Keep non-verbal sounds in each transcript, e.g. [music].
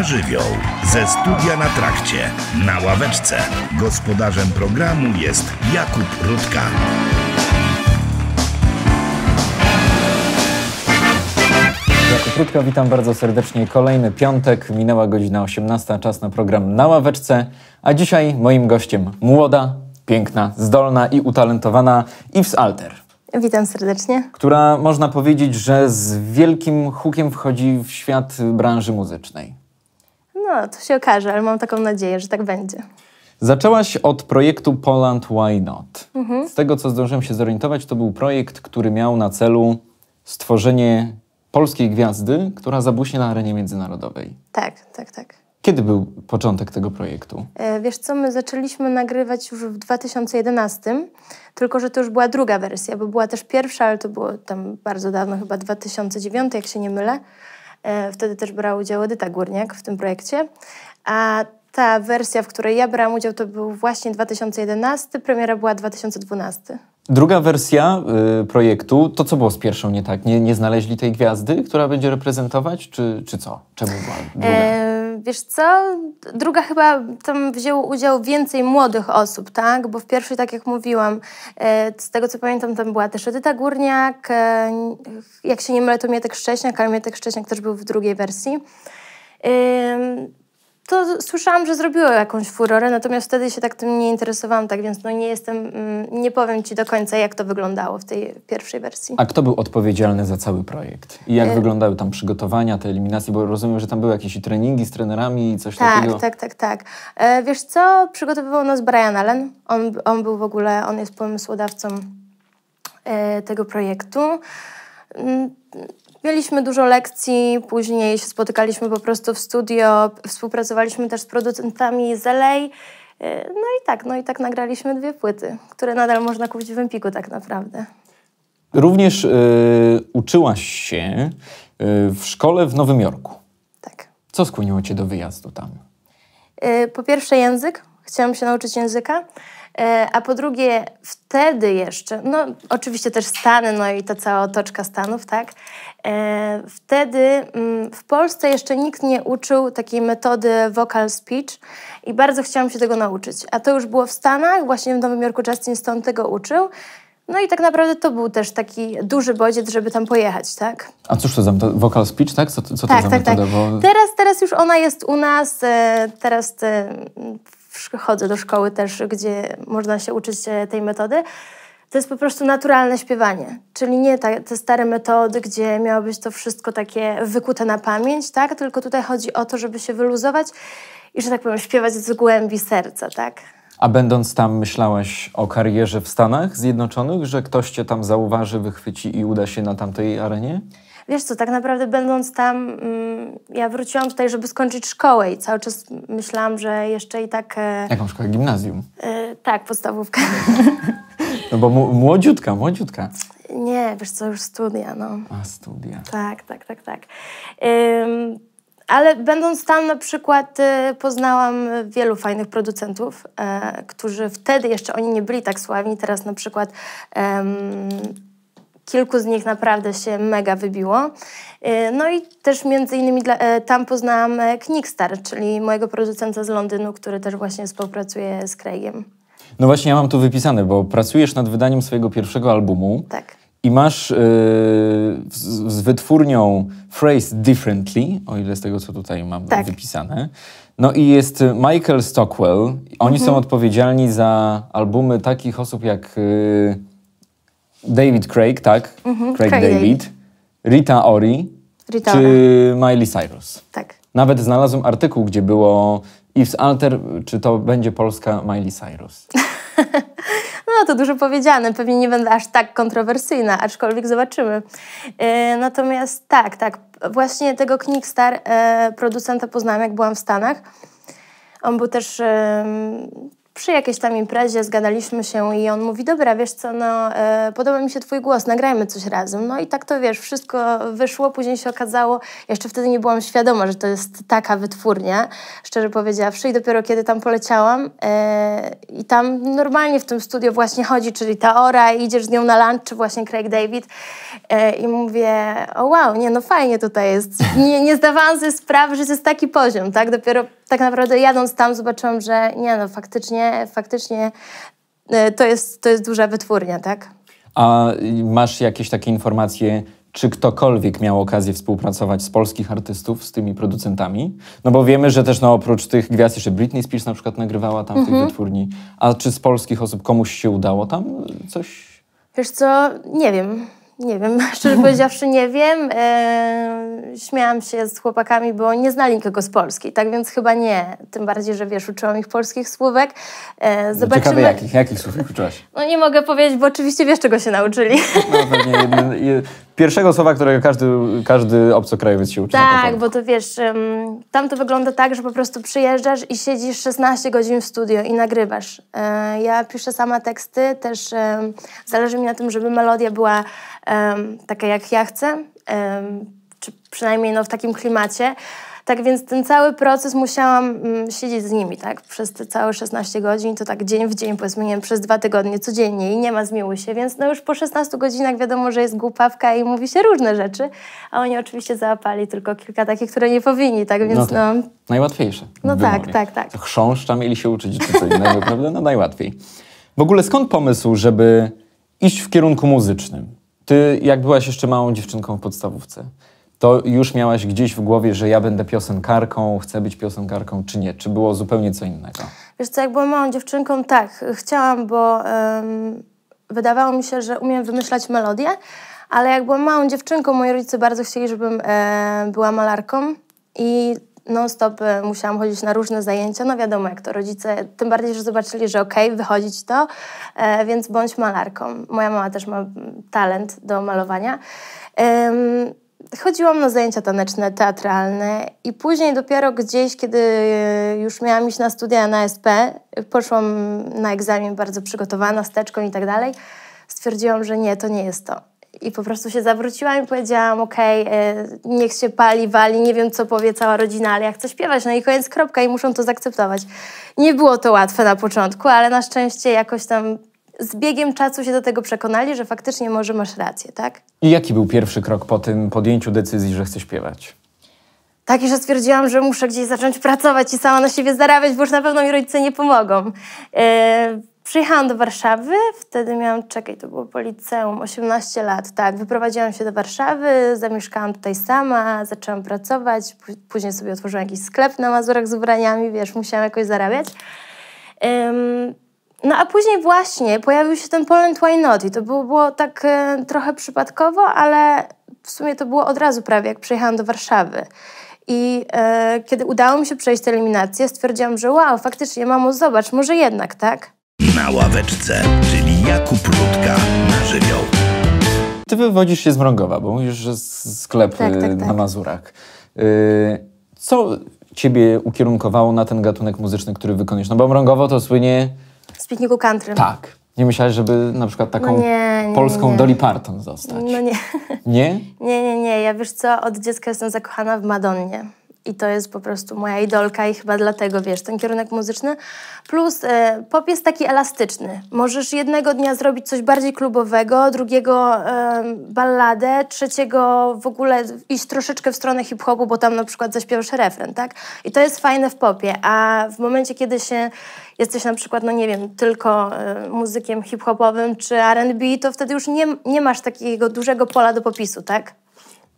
Na żywioł. Ze studia na trakcie. Na ławeczce. Gospodarzem programu jest Jakub Rutka. Jakub Rutka, witam bardzo serdecznie. Kolejny piątek, minęła godzina 18, czas na program Na ławeczce. A dzisiaj moim gościem młoda, piękna, zdolna i utalentowana Yves Alter. Witam serdecznie. Która można powiedzieć, że z wielkim hukiem wchodzi w świat branży muzycznej. No, to się okaże, ale mam taką nadzieję, że tak będzie. Zaczęłaś od projektu Poland Why Not. Mhm. Z tego, co zdążyłem się zorientować, to był projekt, który miał na celu stworzenie polskiej gwiazdy, która zabuśnie na arenie międzynarodowej. Tak, tak, tak. Kiedy był początek tego projektu? E, wiesz co, my zaczęliśmy nagrywać już w 2011, tylko że to już była druga wersja, bo była też pierwsza, ale to było tam bardzo dawno, chyba 2009, jak się nie mylę. E, wtedy też brała udział Edyta Górniak w tym projekcie. A ta wersja, w której ja brałam udział, to był właśnie 2011, premiera była 2012. Druga wersja y, projektu, to co było z pierwszą nie tak? Nie, nie znaleźli tej gwiazdy, która będzie reprezentować, czy, czy co? Czemu była druga? E, wiesz co, druga chyba tam wzięło udział więcej młodych osób, tak? Bo w pierwszej, tak jak mówiłam, e, z tego co pamiętam, tam była też Edyta Górniak, e, jak się nie mylę, to Mietek Szcześniak, ale Mietek Szcześniak też był w drugiej wersji to słyszałam, że zrobiło jakąś furorę, natomiast wtedy się tak tym nie interesowałam, tak więc no nie jestem, mm, nie powiem Ci do końca, jak to wyglądało w tej pierwszej wersji. A kto był odpowiedzialny za cały projekt? I jak y- wyglądały tam przygotowania, te eliminacje? Bo rozumiem, że tam były jakieś treningi z trenerami i coś tak, takiego. Tak, tak, tak. E, wiesz co, przygotowywał nas Brian Allen. On, on był w ogóle, on jest pomysłodawcą e, tego projektu mm, Mieliśmy dużo lekcji, później się spotykaliśmy po prostu w studio, współpracowaliśmy też z producentami z LA. Y, no i tak, no i tak nagraliśmy dwie płyty, które nadal można kupić w Empiku tak naprawdę. Również y, uczyłaś się y, w szkole w Nowym Jorku. Tak. Co skłoniło cię do wyjazdu tam? Y, po pierwsze język, Chciałam się nauczyć języka. E, a po drugie, wtedy jeszcze, no oczywiście też Stany, no i ta cała otoczka Stanów, tak? E, wtedy mm, w Polsce jeszcze nikt nie uczył takiej metody vocal speech i bardzo chciałam się tego nauczyć. A to już było w Stanach, właśnie w Nowym Jorku Justin Stone tego uczył. No i tak naprawdę to był też taki duży bodziec, żeby tam pojechać, tak? A cóż to za vocal speech, tak? Co, co tak, to za tak, tak. metoda? Tak. Bo... Teraz, teraz już ona jest u nas, e, teraz chodzę do szkoły też, gdzie można się uczyć e, tej metody, to jest po prostu naturalne śpiewanie. Czyli nie te stare metody, gdzie miało być to wszystko takie wykute na pamięć, tak? Tylko tutaj chodzi o to, żeby się wyluzować i, że tak powiem, śpiewać z głębi serca, tak? A będąc tam, myślałaś o karierze w Stanach Zjednoczonych, że ktoś cię tam zauważy, wychwyci i uda się na tamtej arenie? Wiesz co, tak naprawdę będąc tam... Mm, ja wróciłam tutaj, żeby skończyć szkołę i cały czas myślałam, że jeszcze i tak... E, Jaką szkołę? Gimnazjum? E, tak, podstawówkę. [laughs] No bo młodziutka, młodziutka. Nie, wiesz co, już studia, no. A, studia. Tak, tak, tak, tak. Ym, ale będąc tam na przykład y, poznałam wielu fajnych producentów, y, którzy wtedy jeszcze oni nie byli tak sławni. Teraz na przykład... Kilku z nich naprawdę się mega wybiło. Y, no i też między innymi dla, e, tam poznałam e, Knickstar, czyli mojego producenta z Londynu, który też właśnie współpracuje z Craigiem. No właśnie, ja mam tu wypisane, bo pracujesz nad wydaniem swojego pierwszego albumu. Tak. I masz yy, e, z, z, wytwórnią Phrase Differently, o ile z tego, co tutaj mam tak. wypisane. No i jest Michael Stockwell. Oni mhm. są odpowiedzialni za albumy takich osób jak... Yy, David Craig, tak? Mhm, Craig, Craig David. David. Rita Ori. Rita czy Miley Cyrus. Tak. Nawet znalazłem artykuł, gdzie było Yves Alter, czy to będzie Polska Miley Cyrus. [laughs] No to dużo powiedziane, pewnie nie będę aż tak kontrowersyjna, aczkolwiek zobaczymy. E, natomiast tak, tak, właśnie tego Knickstar, e, producenta poznałam jak byłam w Stanach. On był też przy jakiejś tam imprezie zgadaliśmy się i on mówi, dobra, wiesz co, no e, podoba mi się twój głos, nagrajmy coś razem. No i tak to, wiesz, wszystko wyszło, później się okazało, jeszcze wtedy nie byłam świadoma, że to jest taka wytwórnia, szczerze powiedziawszy i dopiero kiedy tam poleciałam e, i tam normalnie w tym studio właśnie chodzi, czyli ta Ora, idziesz z nią na lunch, czy właśnie Craig David e, i mówię, o wow, nie, no fajnie tutaj jest. Nie, nie zdawałam sobie sprawy, że to jest taki poziom, tak? Dopiero tak naprawdę jadąc tam zobaczyłam, że nie, no faktycznie faktycznie e, to jest, to jest duża wytwórnia, tak? A masz jakieś takie informacje, czy ktokolwiek miał okazję współpracować z polskich artystów, z tymi producentami? No bo wiemy, że też no, oprócz tych gwiazd jeszcze Britney Spears na przykład nagrywała tam w mhm. tej wytwórni. A czy z polskich osób komuś się udało tam coś? Wiesz co, nie wiem. Nie wiem, [laughs] szczerze powiedziawszy nie wiem. E, śmiałam się z chłopakami, bo nie znali nikogo z Polski, tak więc chyba nie. Tym bardziej, że wiesz, uczyłam ich polskich słówek. E, no zobaczymy... Ciekawe jakich, jakich słówek uczyłaś? No nie mogę powiedzieć, bo oczywiście wiesz, czego się nauczyli. No pewnie pierwszego słowa, którego każdy, każdy obcokrajowiec się uczy. Tak, bo to wiesz, tam to wygląda tak, że po prostu przyjeżdżasz i siedzisz 16 godzin w studio i nagrywasz. E, ja piszę sama teksty, też zależy mi na tym, żeby melodia była taka, jak ja chcę, czy przynajmniej no, w takim klimacie. Tak więc ten cały proces musiałam mm, siedzieć z nimi, tak? Przez te całe 16 godzin, to tak dzień w dzień, powiedzmy, nie wiem, przez dwa tygodnie codziennie i nie ma zmiłuj się, więc no już po 16 godzinach wiadomo, że jest głupawka i mówi się różne rzeczy, a oni oczywiście załapali tylko kilka takich, które nie powinni, tak więc no... no. Tak. no najłatwiejsze. No tak, tak, tak. Chrząszcza mieli się uczyć czy co innego, [laughs] prawda? No najłatwiej. W ogóle skąd pomysł, żeby iść w kierunku muzycznym? Ty, jak byłaś jeszcze małą dziewczynką w podstawówce, to już miałaś gdzieś w głowie, że ja będę piosenkarką, chcę być piosenkarką, czy nie? Czy było zupełnie co innego? Wiesz co, jak byłam małą dziewczynką, tak, chciałam, bo wydawało mi się, że umiem wymyślać melodie, ale jak byłam małą dziewczynką, moi rodzice bardzo chcieli, żebym y, była malarką i non-stop e, musiałam chodzić na różne zajęcia. No wiadomo, jak to rodzice, tym bardziej, że zobaczyli, że okej, okay, wychodzić to, e, więc bądź malarką. Moja mama też ma talent do malowania chodziłam na zajęcia taneczne, teatralne i później dopiero gdzieś, kiedy już miałam iść na studia na SP, poszłam na egzamin bardzo przygotowana, z teczką i tak dalej, stwierdziłam, że nie, to nie jest to. I po prostu się zawróciłam i powiedziałam, okej, okay, e, niech się pali, wali, nie wiem, co powie cała rodzina, ale ja chcę śpiewać, no i koniec, kropka, i muszą to zaakceptować. Nie było to łatwe na początku, ale na szczęście jakoś tam z biegiem czasu się do tego przekonali, że faktycznie może masz rację, tak? I jaki był pierwszy krok po tym podjęciu decyzji, że chcesz śpiewać? Taki, że stwierdziłam, że muszę gdzieś zacząć pracować i sama na siebie zarabiać, bo już na pewno mi rodzice nie pomogą. E, przyjechałam do Warszawy, wtedy miałam, czekaj, to było po liceum, 18 lat, tak. Wyprowadziłam się do Warszawy, zamieszkałam tutaj sama, zaczęłam pracować, później sobie otworzyłam jakiś sklep na Mazurach z ubraniami, wiesz, musiałam jakoś zarabiać. No a później właśnie pojawił się ten Poland Why Not i to było, było tak y, trochę przypadkowo, ale w sumie to było od razu prawie, jak przyjechałam do Warszawy. I e, kiedy udało mi się przejść tę eliminację, stwierdziłam, że wow, faktycznie, mamo, zobacz, może jednak, tak? Na ławeczce, czyli Jakub Rutka na żywioł. Ty wywodzisz się z Mrągowa, bo mówisz, że sklep tak, tak, y, tak. na Mazurach. Y, co ciebie ukierunkowało na ten gatunek muzyczny, który wykonujesz? No bo Mrągowo to słynie z pikniku country. Tak. Nie myślałeś, żeby na przykład no taką no nie, nie, polską nie. Dolly Parton zostać? No nie. Nie? [laughs] Nie, nie, nie. Ja wiesz co, od dziecka jestem zakochana w Madonnie i to jest po prostu moja idolka i chyba dlatego, wiesz, ten kierunek muzyczny. Plus e, pop jest taki elastyczny. Możesz jednego dnia zrobić coś bardziej klubowego, drugiego e, balladę, trzeciego w ogóle iść troszeczkę w stronę hip-hopu, bo tam na przykład zaśpiewasz refren, tak? I to jest fajne w popie, a w momencie, kiedy się jesteś na przykład, no nie wiem, tylko e, muzykiem hip-hopowym czy R&B, to wtedy już nie, nie masz takiego dużego pola do popisu, tak?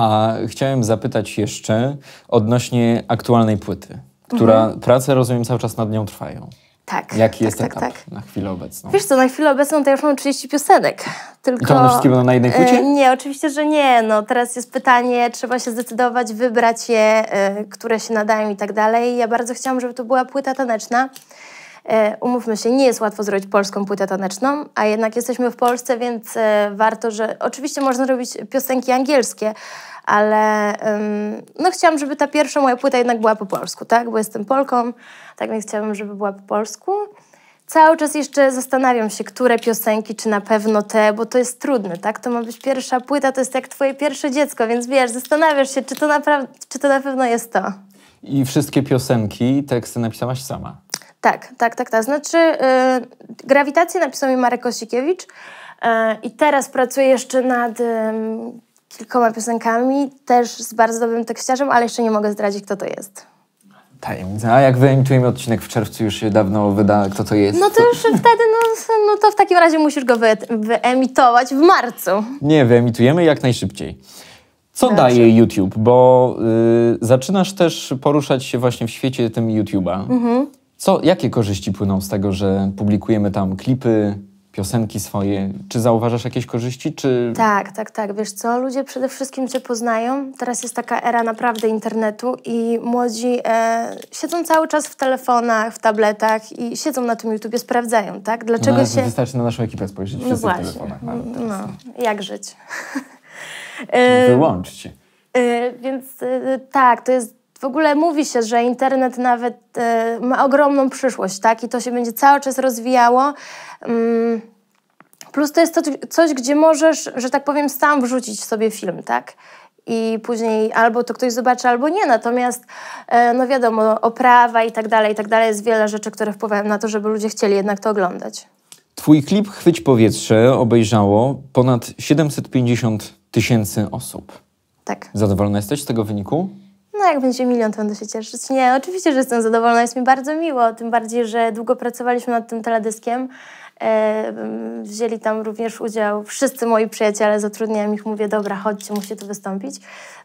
A chciałem zapytać jeszcze odnośnie aktualnej płyty, która mhm. prace, rozumiem, cały czas nad nią trwają. Tak. Jaki tak, jest tak, tak, na chwilę obecną? Wiesz co, na chwilę obecną to ja już mam 30 piosenek. Tylko... I to one wszystkie będą na jednej płycie? E, nie, oczywiście, że nie. No, teraz jest pytanie, trzeba się zdecydować, wybrać je, e, które się nadają i tak dalej. Ja bardzo chciałam, żeby to była płyta taneczna. E, umówmy się, nie jest łatwo zrobić polską płytę taneczną, a jednak jesteśmy w Polsce, więc e, warto, że oczywiście można robić piosenki angielskie, ale no chciałam, żeby ta pierwsza moja płyta jednak była po polsku, tak? Bo jestem Polką, tak więc chciałabym, żeby była po polsku. Cały czas jeszcze zastanawiam się, które piosenki, czy na pewno te, bo to jest trudne, tak? To ma być pierwsza płyta, to jest jak twoje pierwsze dziecko, więc wiesz, zastanawiasz się, czy to, czy to na pewno jest to. I wszystkie piosenki, teksty napisałaś sama? Tak, tak, tak, tak. Znaczy, yy, grawitację napisał mi Marek Osikiewicz yy, i teraz pracuję jeszcze nad yy, kilkoma piosenkami, też z bardzo dobrym tekściarzem, ale jeszcze nie mogę zdradzić, kto to jest. Tajemnica. A jak wyemitujemy odcinek w czerwcu, już się dawno wyda, kto to jest. No to już wtedy, no, no to w takim razie musisz go wy, wyemitować w marcu. Nie, wyemitujemy jak najszybciej. Co znaczy. daje YouTube? Bo y, zaczynasz też poruszać się właśnie w świecie tym YouTube'a. Mhm. Co, jakie korzyści płyną z tego, że publikujemy tam klipy, piosenki swoje. Czy zauważasz jakieś korzyści? Czy... Tak, tak, tak. Wiesz co, ludzie przede wszystkim cię poznają. Teraz jest taka era naprawdę internetu i młodzi e, siedzą cały czas w telefonach, w tabletach i siedzą na tym YouTubie, sprawdzają, tak? Dlaczego no, się... Wystarczy na naszą ekipę spojrzeć, no wszyscy no właśnie. w telefonach. No, no, jak żyć? [laughs] E, wyłączcie. E, więc e, tak, to jest w ogóle mówi się, że internet nawet y, ma ogromną przyszłość, tak? I to się będzie cały czas rozwijało. Ym, mm, plus to jest to coś, gdzie możesz, że tak powiem, sam wrzucić sobie film, tak? i później albo to ktoś zobaczy, albo nie. Natomiast, e, no wiadomo, oprawa i tak dalej, i tak dalej, jest wiele rzeczy, które wpływają na to, żeby ludzie chcieli jednak to oglądać. Twój klip Chwyć Powietrze obejrzało ponad 750 tysięcy osób. Tak. Zadowolona jesteś z tego wyniku? No jak będzie milion, to będę się cieszyć. Nie, oczywiście, że jestem zadowolona, jest mi bardzo miło, tym bardziej, że długo pracowaliśmy nad tym teledyskiem. E, wzięli tam również udział wszyscy moi przyjaciele, zatrudniałem ich, mówię, dobra, chodźcie, musi tu wystąpić.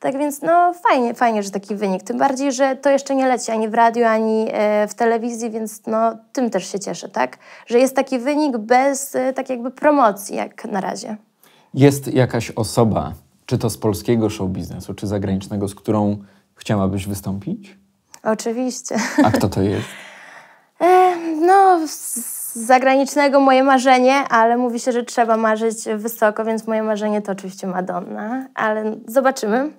Tak więc no fajnie, fajnie, że taki wynik. Tym bardziej, że to jeszcze nie leci ani w radiu, ani e, w telewizji, więc no tym też się cieszę, tak? Że jest taki wynik bez e, tak jakby promocji, jak na razie. Jest jakaś osoba, czy to z polskiego show biznesu, czy zagranicznego, z którą Chciałabyś wystąpić? Oczywiście. A kto to jest? [laughs] E, no, z zagranicznego moje marzenie, ale mówi się, że trzeba marzyć wysoko, więc moje marzenie to oczywiście Madonna, ale zobaczymy. Ym,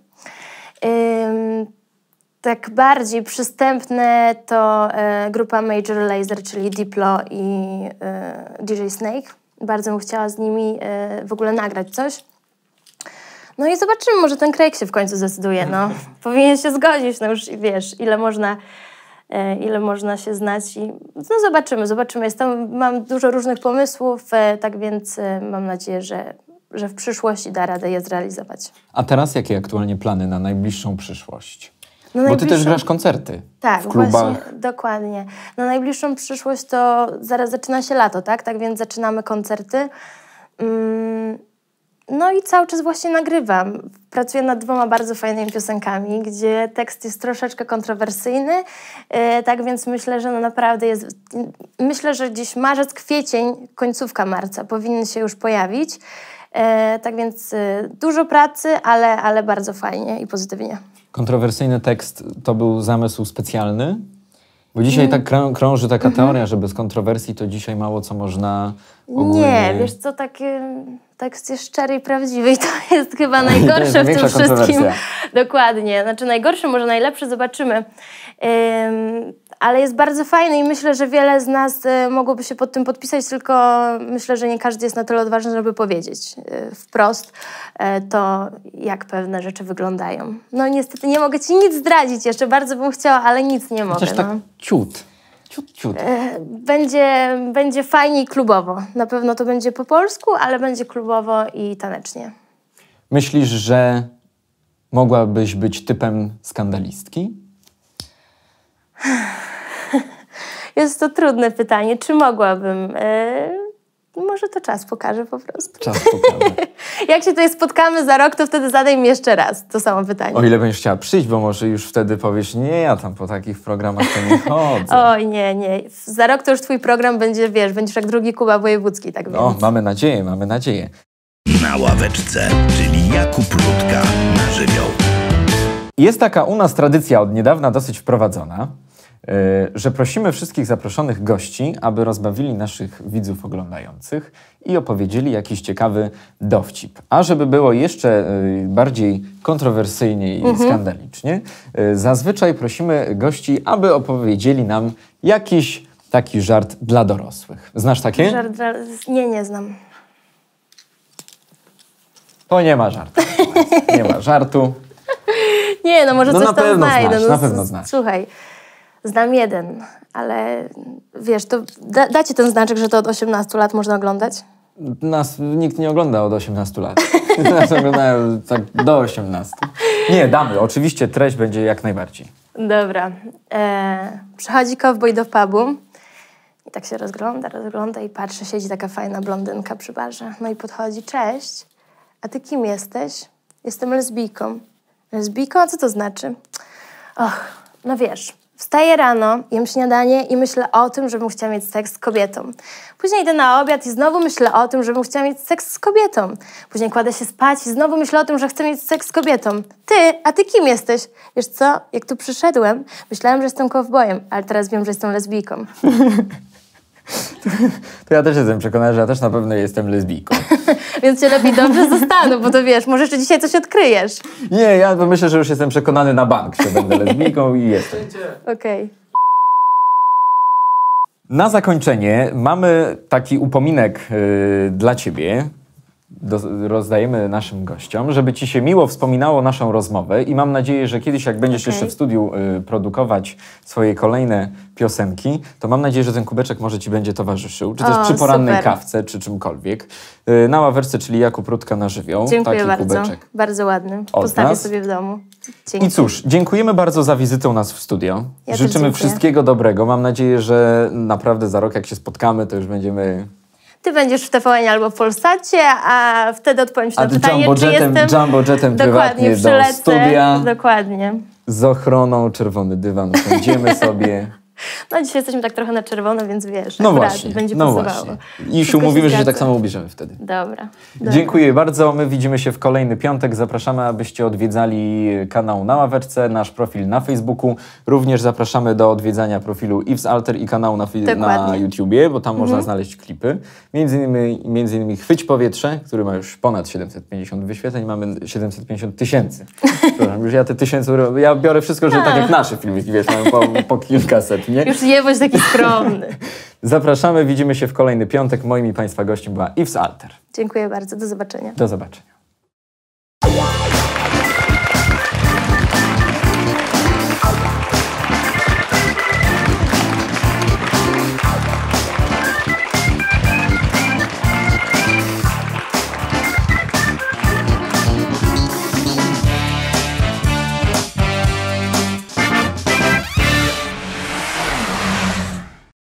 tak bardziej przystępne to y, grupa Major Laser, czyli Diplo i y, e, DJ Snake. Bardzo bym chciała z nimi y, w ogóle nagrać coś. No i zobaczymy, może ten krajek się w końcu zdecyduje. No. [laughs] Powinien się zgodzić, no już wiesz, ile można, e, ile można się znać. I, no zobaczymy, zobaczymy. Jestem, mam dużo różnych pomysłów, e, tak więc e, mam nadzieję, że, że w przyszłości da radę je zrealizować. A teraz jakie aktualnie plany na najbliższą przyszłość? Na Bo najbliższą... ty też grasz koncerty. Tak, w klubach. Właśnie, dokładnie. Na najbliższą przyszłość to zaraz zaczyna się lato, tak? Tak więc zaczynamy koncerty. Mm, no i cały czas właśnie nagrywam. Pracuję nad dwoma bardzo fajnymi piosenkami, gdzie tekst jest troszeczkę kontrowersyjny, e, tak więc myślę, że no naprawdę jest... Myślę, że gdzieś marzec, kwiecień, końcówka marca powinny się już pojawić. E, tak więc e, dużo pracy, ale, ale bardzo fajnie i pozytywnie. Kontrowersyjny tekst to był zamysł specjalny? Bo dzisiaj mm. tak krą krąży taka mhm. teoria, że bez kontrowersji to dzisiaj mało co można ogólnie... Nie, wiesz co, takie tekst jest szczery i prawdziwy i to [laughs] jest chyba najgorsze jest w tym wszystkim. Dokładnie. Znaczy najgorsze, może najlepsze, zobaczymy. Um, ale jest bardzo fajny i myślę, że wiele z nas y, mogłoby się pod tym podpisać, tylko myślę, że nie każdy jest na tyle odważny, żeby powiedzieć y, wprost y, to, jak pewne rzeczy wyglądają. No niestety nie mogę Ci nic zdradzić jeszcze, bardzo bym chciała, ale nic nie mogę. Chociaż tak no. ciut. Ciut, ciut. E, będzie, będzie fajnie i klubowo. Na pewno to będzie po polsku, ale będzie klubowo i tanecznie. Myślisz, że mogłabyś być typem skandalistki? Jest to trudne pytanie. Czy mogłabym? Yy może to czas pokaże po prostu. Czas pokaże. [laughs] Jak się tutaj spotkamy za rok, to wtedy zadaj mi jeszcze raz to samo pytanie. O ile będziesz chciała przyjść, bo może już wtedy powiesz, nie, ja tam po takich programach to nie chodzę. [laughs] Oj, nie, nie. Za rok to już twój program będzie, wiesz, będziesz jak drugi Kuba Wojewódzki, tak więc. O, mamy nadzieję, mamy nadzieję. Na ławeczce, czyli Jakub Ludka na żywioł. Jest taka u nas tradycja od niedawna dosyć wprowadzona, E, że prosimy wszystkich zaproszonych gości, aby rozbawili naszych widzów oglądających i opowiedzieli jakiś ciekawy dowcip. A żeby było jeszcze e, bardziej kontrowersyjnie i mhm. skandalicznie, e, zazwyczaj prosimy gości, aby opowiedzieli nam jakiś taki żart dla dorosłych. Znasz takie? Żart dla... Nie, nie znam. To nie ma żartu. Nie ma żartu. [laughs] nie, no może no coś na tam pewno Znasz, no, na pewno znasz. Słuchaj. Znam jeden, ale wiesz, to da, dacie ten znaczek, że to od 18 lat można oglądać? Nas nikt nie ogląda od 18 lat. [laughs] Nas oglądają tak do 18. Nie, damy. Oczywiście treść będzie jak najbardziej. Dobra. E, przychodzi cowboy do pubu i tak się rozgląda, rozgląda i patrzy, siedzi taka fajna blondynka przy barze. No i podchodzi, cześć, a ty kim jesteś? Jestem lesbijką. Lesbijką? A co to znaczy? Och, no wiesz, Wstaję rano, jem śniadanie i myślę o tym, że chciała mieć seks z kobietą. Później idę na obiad i znowu myślę o tym, że chciała mieć seks z kobietą. Później kładę się spać i znowu myślę o tym, że chcę mieć seks z kobietą. Ty, a ty kim jesteś? Wiesz co, jak tu przyszedłem, myślałem, że jestem kowbojem, ale teraz wiem, że jestem lesbijką. [laughs] [laughs] To ja też jestem przekonany, że ja też na pewno jestem lesbijką. [laughs] Więc cię lepiej dobrze zostaną, bo to wiesz, może jeszcze dzisiaj coś odkryjesz. Nie, ja myślę, że już jestem przekonany na bank, że będę lesbijką i jestem. Okej. Okay. Na zakończenie mamy taki upominek yy, dla ciebie do, rozdajemy naszym gościom, żeby Ci się miło wspominało naszą rozmowę i mam nadzieję, że kiedyś, jak będziesz okay. jeszcze w studiu y, produkować swoje kolejne piosenki, to mam nadzieję, że ten kubeczek może Ci będzie towarzyszył, czy o, też przy porannej super. kawce, czy czymkolwiek. Y, na ławeczce, czyli Jakub Rutka na żywioł. Dziękuję Taki bardzo. Kubeczek. Bardzo ładny. Postawię nas. sobie w domu. Dzięki. I cóż, dziękujemy bardzo za wizytę u nas w studio. Ja Życzymy wszystkiego dobrego. Mam nadzieję, że naprawdę za rok, jak się spotkamy, to już będziemy ty będziesz w TVN albo w Polsacie, a wtedy odpowiem ci na pytanie, jumbo czy jetem, jestem... Jumbo jetem prywatnie do studia. Dokładnie. Z ochroną, czerwony dywan, siedzimy sobie. No dzisiaj jesteśmy tak trochę na czerwono, więc wiesz, no właśnie, będzie no pasowało. Właśnie. I się umówimy, że się tak samo ubierzemy wtedy. Dobra, dobra. Dziękuję bardzo. My widzimy się w kolejny piątek. Zapraszamy, abyście odwiedzali kanał na ławeczce, nasz profil na Facebooku. Również zapraszamy do odwiedzania profilu Ifs Alter i kanału na, na YouTubie, bo tam mhm. można znaleźć klipy. Między innymi, między innymi Chwyć Powietrze, który ma już ponad 750 wyświetleń, mamy 750 tysięcy. [laughs] Przepraszam, już ja te tysiące, ja biorę wszystko, że tak. tak jak nasze filmiki, wiesz, mają po, po kilkaset nie? Już jeboś taki skromny. [laughs] Zapraszamy, widzimy się w kolejny piątek. Moimi i Państwa gościem była Yves Alter. Dziękuję bardzo, do zobaczenia. Do zobaczenia.